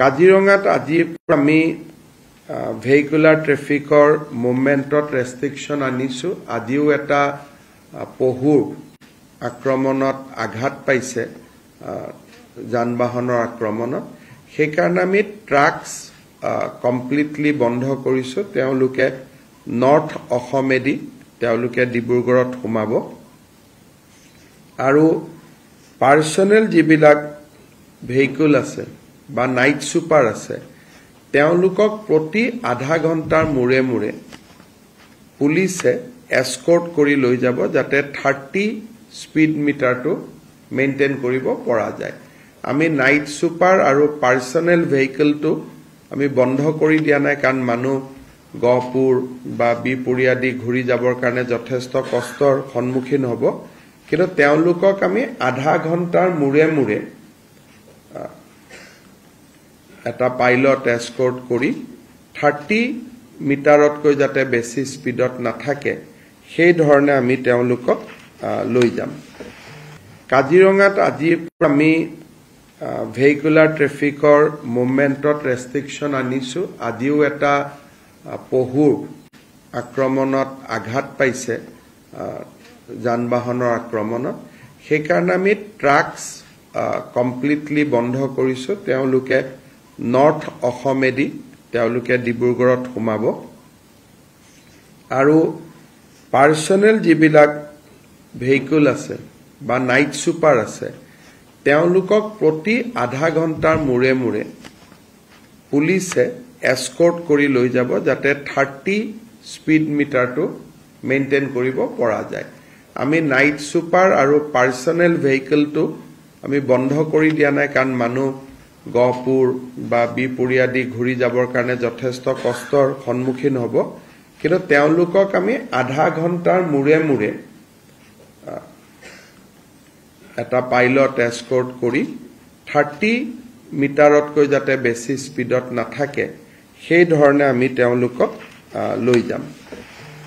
কাজিৰঙাত আজিৰ আমি ভেহিকুলাৰ ট্ৰেফিকৰ মুভমেণ্টত ৰেষ্ট্ৰিকশ্যন আনিছোঁ আজিও এটা পহুৰ আক্ৰমণত আঘাত পাইছে যান বাহনৰ আক্ৰমণত সেইকাৰণে আমি ট্ৰাকছ কমপ্লিটলি বন্ধ কৰিছোঁ তেওঁলোকে নৰ্থ অসমেদি তেওঁলোকে ডিব্ৰুগড়ত সোমাব আৰু পাৰ্চনেল যিবিলাক ভেহিকুল আছে বা নাইট ছুপাৰ আছে তেওঁলোকক প্ৰতি আধা ঘণ্টাৰ মূৰে মূৰে পুলিচে এস্কৰ্ট কৰি লৈ যাব যাতে থাৰ্টি স্পীড মিটাৰটো মেইনটেইন কৰিব পৰা যায় আমি নাইট ছুপাৰ আৰু পাৰ্চনেল ভেহিকলটো আমি বন্ধ কৰি দিয়া নাই কাৰণ মানুহ গহপুৰ বা বিপুৰী আদি ঘূৰি যাবৰ কাৰণে যথেষ্ট কষ্টৰ সন্মুখীন হ'ব কিন্তু তেওঁলোকক আমি আধা ঘণ্টাৰ মূৰে মূৰে এটা পাইলট এস্কৰ্ট কৰি থাৰ্টি মিটাৰতকৈ যাতে বেছি স্পীডত নাথাকে সেইধৰণে আমি তেওঁলোকক লৈ যাম কাজিৰঙাত আজি আমি ভেহিকুলাৰ ট্ৰেফিকৰ মুভমেণ্টত ৰেষ্ট্ৰিকশ্যন আনিছোঁ আজিও এটা পহুৰ আক্ৰমণত আঘাত পাইছে যান বাহনৰ আক্ৰমণত সেইকাৰণে আমি ট্ৰাকছ কমপ্লিটলি বন্ধ কৰিছোঁ তেওঁলোকে নৰ্থ অসমেদি তেওঁলোকে ডিব্ৰুগড়ত সোমাব আৰু পাৰ্চনেল যিবিলাক ভেহিকল আছে বা নাইট ছুপাৰ আছে তেওঁলোকক প্ৰতি আধা ঘণ্টাৰ মূৰে মূৰে পুলিচে এস্কৰ্ট কৰি লৈ যাব যাতে থাৰ্টি স্পীড মিটাৰটো মেইনটেইন কৰিব পৰা যায় আমি নাইট ছুপাৰ আৰু পাৰ্চনেল ভেহিকলটো আমি বন্ধ কৰি দিয়া নাই কাৰণ মানুহ গহপুৰ বা বিপুৰী আদি ঘূৰি যাবৰ কাৰণে যথেষ্ট কষ্টৰ সন্মুখীন হ'ব কিন্তু তেওঁলোকক আমি আধা ঘণ্টাৰ মূৰে মূৰে এটা পাইলট এস্কৰ্ট কৰি থাৰ্টি মিটাৰতকৈ যাতে বেছি স্পীডত নাথাকে সেইধৰণে আমি তেওঁলোকক লৈ যাম